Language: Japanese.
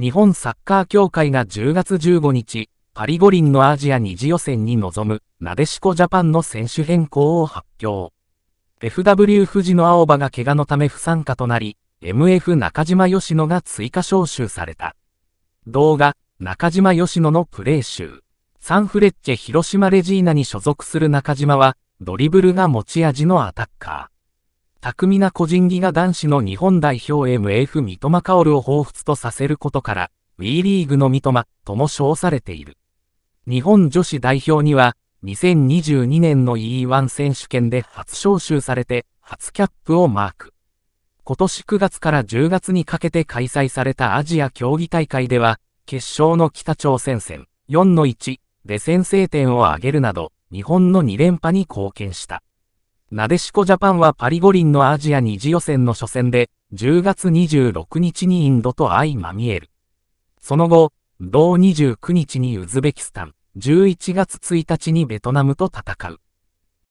日本サッカー協会が10月15日、パリ五輪のアジア2次予選に臨む、なでしこジャパンの選手変更を発表。FW 富士の青葉が怪我のため不参加となり、MF 中島吉野が追加招集された。動画、中島吉野のプレー集。サンフレッチェ広島レジーナに所属する中島は、ドリブルが持ち味のアタッカー。巧みな個人技が男子の日本代表 MF 三笘薫を彷彿とさせることから、WE リーグの三笘とも称されている。日本女子代表には、2022年の E1 選手権で初招集されて、初キャップをマーク。今年9月から10月にかけて開催されたアジア競技大会では、決勝の北朝鮮戦4の1で先制点を挙げるなど、日本の2連覇に貢献した。なでしこジャパンはパリ五輪のアジア二次予選の初戦で、10月26日にインドと相まみえる。その後、同29日にウズベキスタン、11月1日にベトナムと戦う。